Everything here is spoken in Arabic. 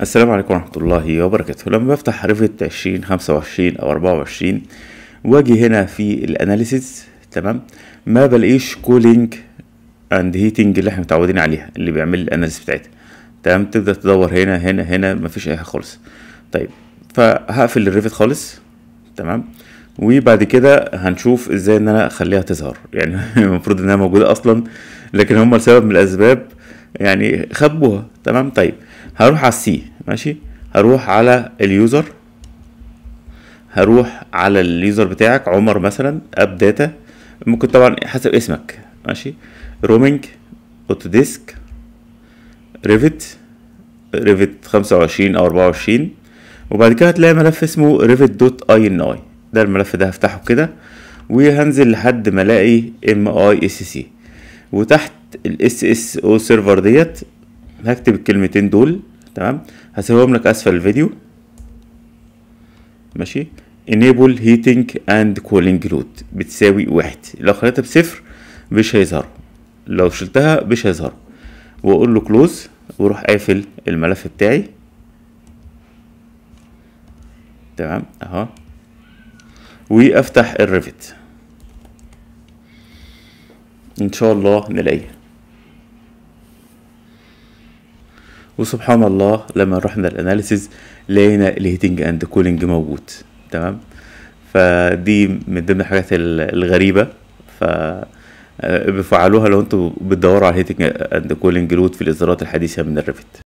السلام عليكم ورحمة الله وبركاته لما بفتح حرفة عشرين خمسة وعشرين أو أربعة وعشرين واجي هنا في الأناليسيس تمام ما بلاقيش كولينج أند هيتنج اللي احنا متعودين عليها اللي بيعمل الأناليسيس بتاعتها تمام تبدأ تدور هنا هنا هنا مفيش أي حاجة خالص طيب فهقفل الريفت خالص تمام وبعد كده هنشوف ازاي ان انا اخليها تظهر يعني المفروض انها موجوده اصلا لكن هم لسبب من الاسباب يعني خبوها تمام طيب هروح على السي ماشي هروح على اليوزر هروح على اليوزر بتاعك عمر مثلا اب داتا ممكن طبعا حسب اسمك ماشي رومينج اوتوديسك ريفت ريفت 25 او 24 وبعد كده هتلاقي ملف اسمه ريفت دوت اي ان اي ده الملف ده هفتحه كده وهنزل لحد ما الاقي ام اي اس سي وتحت الاس اس او سيرفر ديت هكتب الكلمتين دول تمام هسيبهم لك اسفل الفيديو ماشي enable heating and cooling load بتساوي واحد لو خليتها بصفر مش هيظهروا لو شلتها مش هيظهروا واقول له كلوز واروح قافل الملف بتاعي تمام اهو وافتح الريفت ان شاء الله نلاقيها وسبحان الله لما رحنا الاناليسيز لقينا الهيتنج اند كولينج موجود تمام فدي من ضمن الحاجات الغريبه ف آه، بفعلوها لو انتوا بتدوروا على هيتنج اند كولينج لود في الاصدارات الحديثه من الريفت